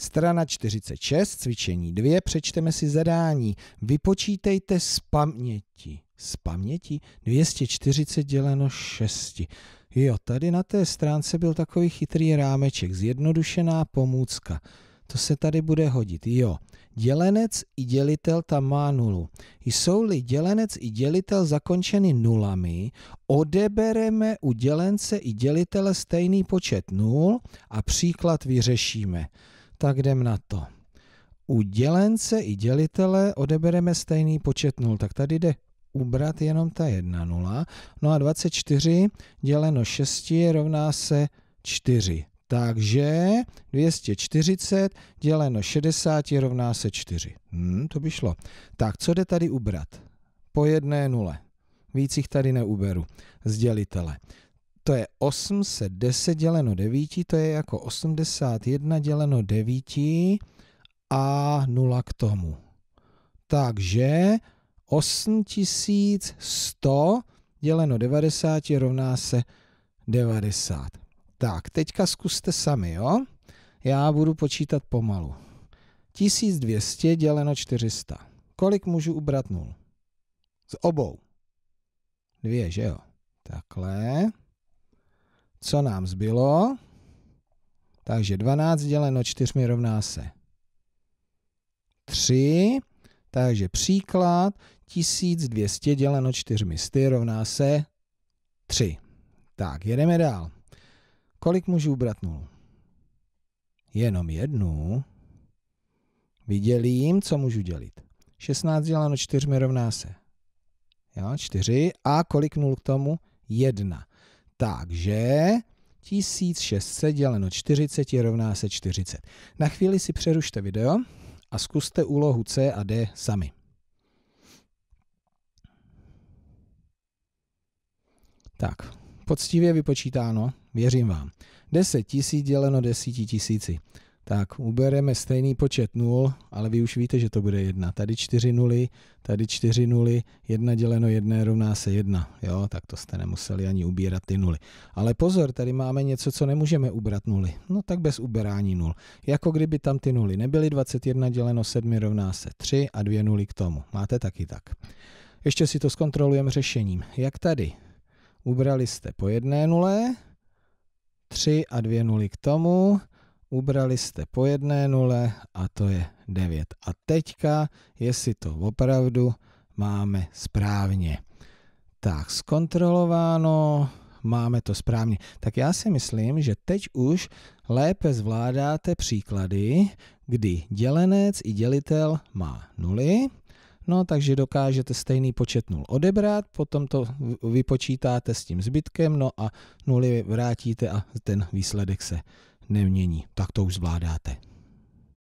Strana 46, cvičení 2, přečteme si zadání. Vypočítejte z paměti. Z paměti 240 děleno 6. Jo, tady na té stránce byl takový chytrý rámeček, zjednodušená pomůcka. To se tady bude hodit, jo. Dělenec i dělitel tam má nulu. Jsou-li dělenec i dělitel zakončeny nulami, odebereme u dělence i dělitele stejný počet nul a příklad vyřešíme tak jdem na to. U dělence i dělitele odebereme stejný počet nul, tak tady jde ubrat jenom ta jedna nula. No a 24 děleno 6 rovná se 4. Takže 240 děleno 60 je rovná se 4. Hmm, to by šlo. Tak, co jde tady ubrat? Po jedné nule. Víc jich tady neuberu. Z dělitele to je 810 děleno 9, to je jako 81 děleno 9 a 0 k tomu. Takže 8100 děleno 90 rovná se 90. Tak, teďka zkuste sami, jo? Já budu počítat pomalu. 1200 děleno 400. Kolik můžu ubrat 0? Z obou. Dvě, že jo? Takhle co nám zbylo. Takže 12 děleno 4 rovná se 3. Takže příklad 1200 děleno 4 sty rovná se 3. Tak, jedeme dál. Kolik můžu ubrat nulu? Jenom jednu. Vydělím, co můžu dělit. 16 děleno 4 rovná se. Jo, 4. A kolik nul k tomu? 1. Takže 1600 děleno 40 rovná se 40. Na chvíli si přerušte video a zkuste úlohu C a D sami. Tak, poctivě vypočítáno, věřím vám. 10 000 děleno 10 000. Tak, ubereme stejný počet nul, ale vy už víte, že to bude jedna. Tady čtyři nuly, tady čtyři nuly, jedna děleno jedné rovná se jedna. Jo, tak to jste nemuseli ani ubírat ty nuly. Ale pozor, tady máme něco, co nemůžeme ubrat nuly. No tak bez uberání nul. Jako kdyby tam ty nuly nebyly, 21 děleno 7 rovná se 3 a dvě nuly k tomu. Máte taky tak. Ještě si to zkontrolujeme řešením. Jak tady? Ubrali jste po jedné nule, 3 a dvě nuly k tomu, ubrali jste po jedné nule a to je 9. A teďka, jestli to opravdu máme správně. Tak, zkontrolováno, máme to správně. Tak já si myslím, že teď už lépe zvládáte příklady, kdy dělenec i dělitel má nuly, No, takže dokážete stejný počet nul odebrat, potom to vypočítáte s tím zbytkem, no a nuly vrátíte a ten výsledek se nemění. Tak to už zvládáte.